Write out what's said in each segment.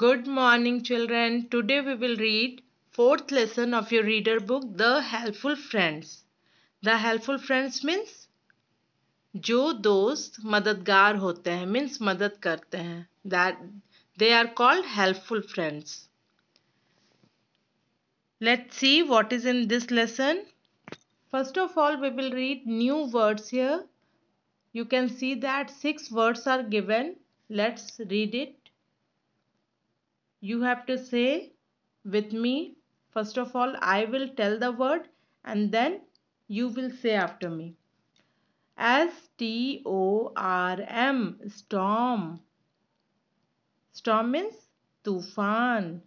Good morning children. Today we will read fourth lesson of your reader book The Helpful Friends. The Helpful Friends means जो दोस्त मददगार होते हैं means मदद करते हैं that they are called helpful friends. Let's see what is in this lesson. First of all we will read new words here. You can see that six words are given. Let's read it. You have to say with me. First of all, I will tell the word and then you will say after me. S-T-O-R-M, storm. Storm means tufan.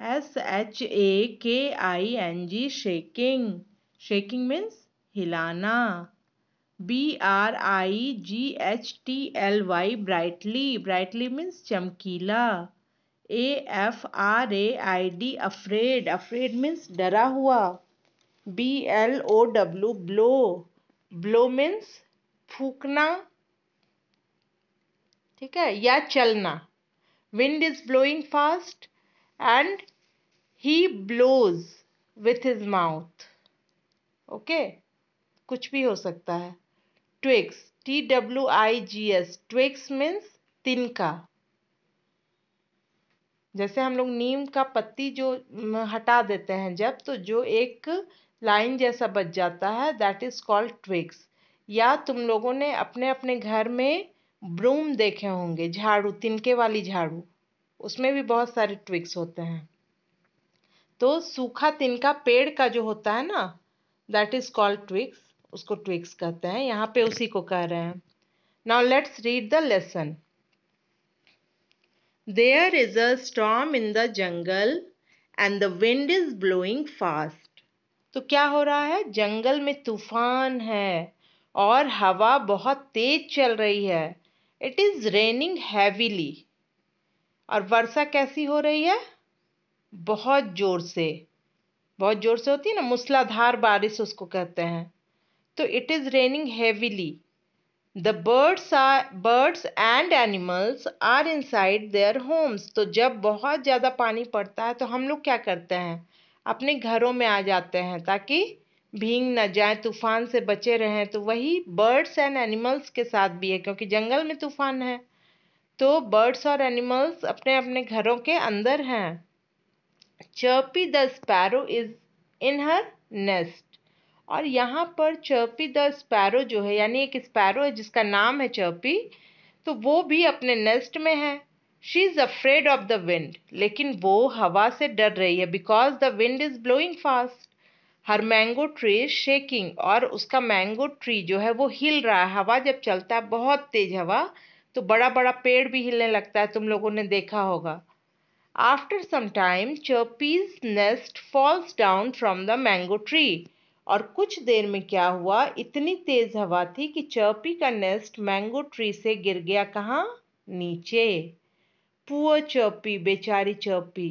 S-H-A-K-I-N-G, shaking. Shaking means hilana. B-R-I-G-H-T-L-Y, brightly. Brightly means chamkila. A F R A I D afraid afraid means डरा हुआ B L O W blow blow means फूकना ठीक है या चलना wind is blowing fast and he blows with his mouth okay कुछ भी हो सकता है twigs T W I G S twigs means तिनका जैसे हम लोग नीम का पत्ती जो हटा देते हैं जब तो जो एक लाइन जैसा बच जाता है दैट इज़ कॉल्ड ट्विक्स या तुम लोगों ने अपने अपने घर में ब्रूम देखे होंगे झाड़ू तिनके वाली झाड़ू उसमें भी बहुत सारे ट्विक्स होते हैं तो सूखा तिनका पेड़ का जो होता है ना दैट इज़ कॉल्ड ट्विक्स उसको ट्विक्स कहते हैं यहाँ पे उसी को कह रहे हैं now let's read the lesson There is a storm in the jungle and the wind is blowing fast. तो क्या हो रहा है जंगल में तूफान है और हवा बहुत तेज चल रही है इट इज़ रेनिंग हैवीली और वर्षा कैसी हो रही है बहुत ज़ोर से बहुत ज़ोर से होती है ना मूसलाधार बारिश उसको कहते हैं तो it is raining heavily the birds are birds and animals are inside their homes तो जब बहुत ज़्यादा पानी पड़ता है तो हम लोग क्या करते हैं अपने घरों में आ जाते हैं ताकि भींग ना जाए तूफान से बचे रहें तो वही बर्ड्स एंड एनिमल्स के साथ भी है क्योंकि जंगल में तूफान है तो बर्ड्स और एनिमल्स अपने अपने घरों के अंदर हैं Chirpy the sparrow is in her nest और यहाँ पर चर्पी द स्पैरो जो है यानी एक स्पैरो है जिसका नाम है चर्पी तो वो भी अपने नेस्ट में है she is afraid of the wind लेकिन वो हवा से डर रही है because the wind is blowing fast her mango tree is shaking और उसका मैंगो ट्री जो है वो हिल रहा है हवा जब चलता है बहुत तेज़ हवा तो बड़ा बड़ा पेड़ भी हिलने लगता है तुम लोगों ने देखा होगा after some time Chirpy's nest falls down from the mango tree और कुछ देर में क्या हुआ इतनी तेज हवा थी कि चर्पी का नेस्ट मैंगो ट्री से गिर गया कहाँ नीचे पुअर चर्पी बेचारी Chirpy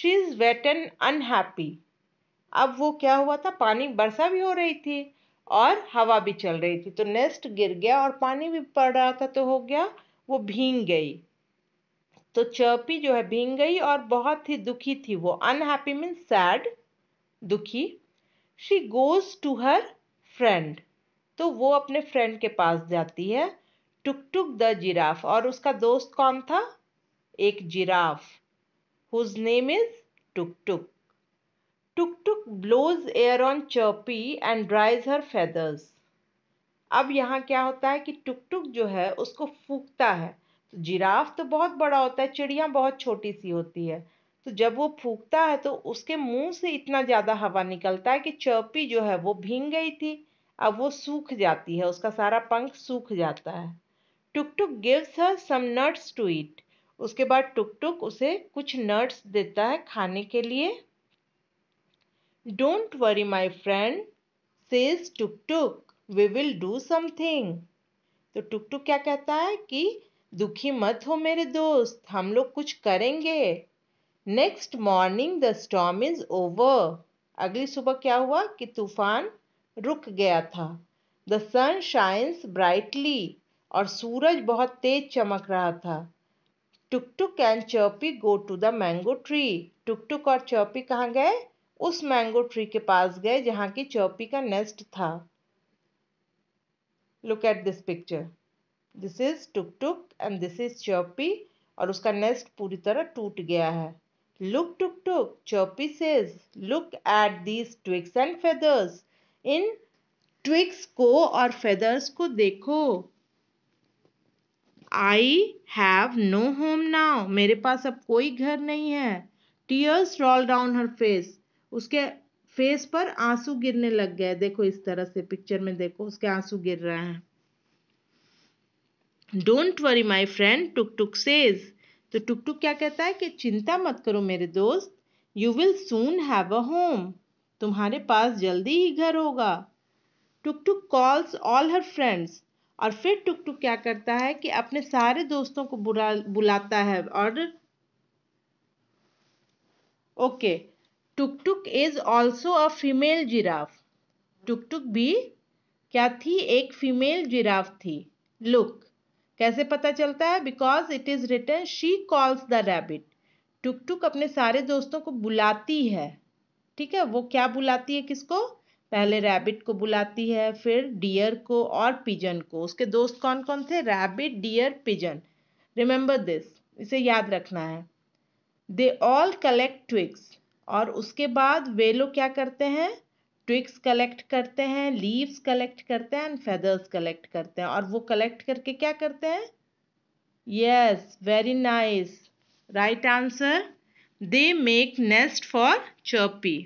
she is wet and unhappy अब वो क्या हुआ था पानी बरसा भी हो रही थी और हवा भी चल रही थी तो नेस्ट गिर गया और पानी भी पड़ रहा था तो हो गया वो भींग गई तो चर्पी जो है भींग गई और बहुत ही दुखी थी वो अनहैप्पी मीन्स सैड दुखी she goes to her friend तो वो अपने फ्रेंड के पास जाती है टुक टुक द जिराफ और उसका दोस्त कौन था एक giraffe whose name is Tuk Tuk Tuk Tuk blows air on Chirpy and dries her feathers अब यहाँ क्या होता है कि टुक टुक जो है उसको फूकता है तो जिराफ तो बहुत बड़ा होता है चिड़िया बहुत छोटी सी होती है तो जब वो फूकता है तो उसके मुंह से इतना ज़्यादा हवा निकलता है कि चौपी जो है वो भींग गई थी अब वो सूख जाती है उसका सारा पंख सूख जाता है Tuk Tuk gives her some nuts to eat उसके बाद टुक टुक उसे कुछ नट्स देता है खाने के लिए don't worry my friend says Tuk Tuk we will do something तो टुक टुक क्या कहता है कि दुखी मत हो मेरे दोस्त हम लोग कुछ करेंगे next morning the storm is over अगली सुबह क्या हुआ कि तूफान रुक गया था द सन शाइन्स ब्राइटली और सूरज बहुत तेज चमक रहा था Tuk Tuk and Chirpy go to the mango tree Tuk Tuk और चर्पी कहाँ गए उस मैंगो ट्री के पास गए जहाँ की चर्पी का नेस्ट था look at this picture this is Tuk Tuk and this is Chirpy और उसका नेस्ट पूरी तरह टूट गया है Look, Tuk Tuk, Chirpy says, look at these twigs and feathers. In twigs ko or feathers ko dekho. I have no home now. मेरे पास अब कोई घर नहीं है Tears roll down her face. उसके फेस पर आंसू गिरने लग गए देखो इस तरह से पिक्चर में देखो उसके आंसू गिर रहे हैं don't worry my friend Tuk Tuk says तो टुक टुक क्या कहता है कि चिंता मत करो मेरे दोस्त you will soon have a home तुम्हारे पास जल्दी ही घर होगा Tuk Tuk calls all her friends और फिर टुक टुक क्या करता है कि अपने सारे दोस्तों को बुला बुलाता है और okay Tuk Tuk is also a female giraffe Tuk Tuk भी क्या थी एक फीमेल जिराफ थी लुक कैसे पता चलता है because it is return she calls the rabbit Tuk Tuk अपने सारे दोस्तों को बुलाती है ठीक है वो क्या बुलाती है किसको पहले रैबिट को बुलाती है फिर डियर को और पिजन को उसके दोस्त कौन कौन थे rabbit deer pigeon remember this इसे याद रखना है दे ऑल कलेक्ट ट्विक्स और उसके बाद वे लोग क्या करते हैं ट्विक्स कलेक्ट करते हैं लीव्स कलेक्ट करते हैं एंड फेदर्स कलेक्ट करते हैं और वो कलेक्ट करके क्या करते हैं yes very nice right answer they make nest for Chirpy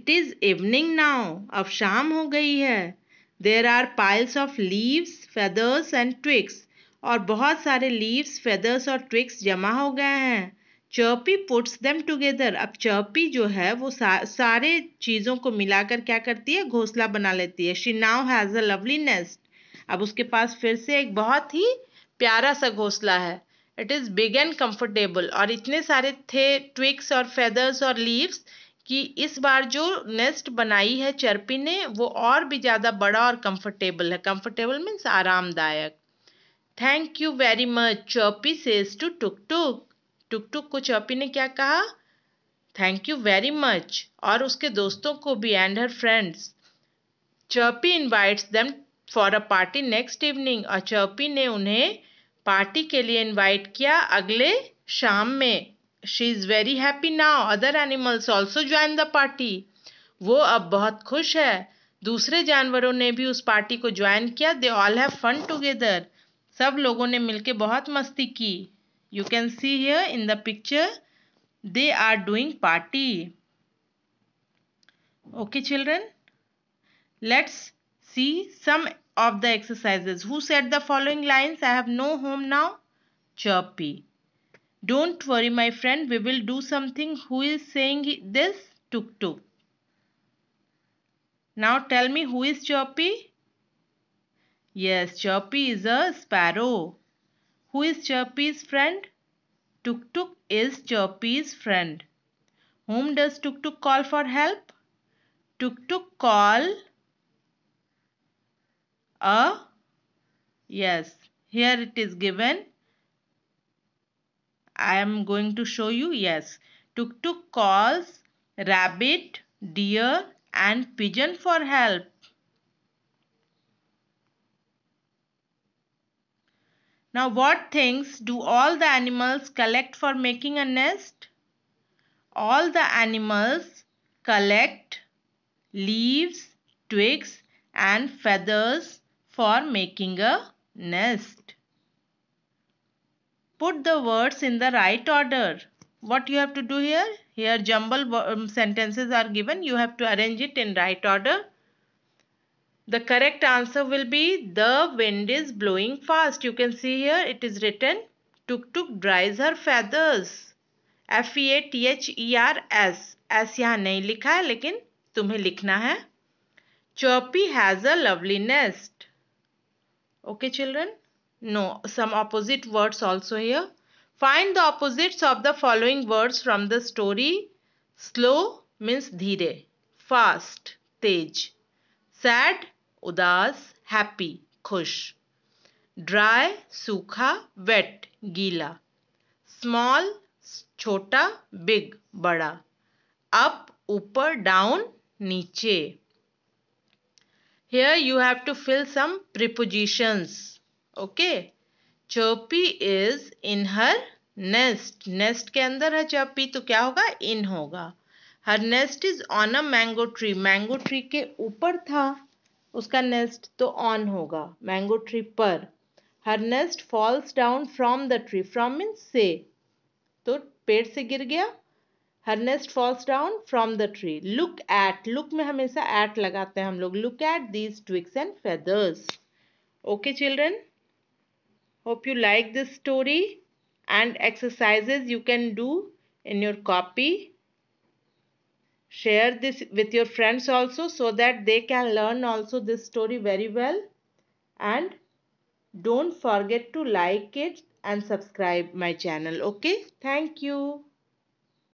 it is evening now अब शाम हो गई है there are piles of leaves feathers and twigs और बहुत सारे लीव्स फेदर्स और ट्विक्स जमा हो गए हैं चर्पी पुट्स देम टुगेदर अब चर्पी जो है वो सा, सारे चीज़ों को मिलाकर क्या करती है घोंसला बना लेती है she now has a lovely nest अब उसके पास फिर से एक बहुत ही प्यारा सा घोंसला है it is big and comfortable और इतने सारे थे ट्विक्स और फेदर्स और लीव्स कि इस बार जो नेस्ट बनाई है चर्पी ने वो और भी ज़्यादा बड़ा और कंफर्टेबल है कंफर्टेबल मीन्स आरामदायक thank you very much Chirpy says to Tuk Tuk Tuk Tuk को चौपी ने क्या कहा थैंक यू वेरी मच और उसके दोस्तों को भी and her friends Chirpy invites them for a party next evening और चौपी ने उन्हें पार्टी के लिए इनवाइट किया अगले शाम में she is very happy now other animals also join the party वो अब बहुत खुश है दूसरे जानवरों ने भी उस पार्टी को ज्वाइन किया they all have fun together सब लोगों ने मिलकर बहुत मस्ती की You can see here in the picture, they are doing party. Okay children, let's see some of the exercises. Who said the following lines? I have no home now. Chirpy. Don't worry my friend, we will do something. Who is saying this? Tuk tuk. Now tell me who is Chirpy? Yes, Chirpy is a sparrow. Who is Chirpy's friend? Tuk Tuk is Chirpy's friend. Whom does Tuk Tuk call for help? Tuk Tuk call a yes here it is given I am going to show you yes tuk tuk calls rabbit deer and pigeon for help Now what things do all the animals collect for making a nest? All the animals collect leaves, twigs and feathers for making a nest. Put the words in the right order. What you have to do here? Here jumble um, sentences are given. You have to arrange it in right order. The correct answer will be the wind is blowing fast. You can see here it is written Tuk Tuk dries her feathers. F E A T H E R S. S यहाँ नहीं लिखा है लेकिन तुम्हें लिखना है Chirpy has a lovely nest. Okay children? No, some opposite words also here. Find the opposites of the following words from the story. Slow means dhire, fast, tej. Sad उदास happy खुश ड्राई सूखा wet गीला small छोटा big बड़ा up ऊपर down नीचे here you have to fill some prepositions okay Chirpy is in her nest nest के अंदर है चर्पी तो क्या होगा इन होगा her nest is on a mango tree mango tree के ऊपर था उसका नेस्ट तो ऑन होगा मैंगो ट्री पर her nest falls down from the tree from means से तो पेड़ से गिर गया her nest falls down from the tree look at look में हमेशा एट लगाते हैं हम लोग look at these twigs and feathers okay children hope you like this story and exercises you can do in your copy Share this with your friends also so that they can learn also this story very well. And don't forget to like it and subscribe my channel. Okay. Thank you.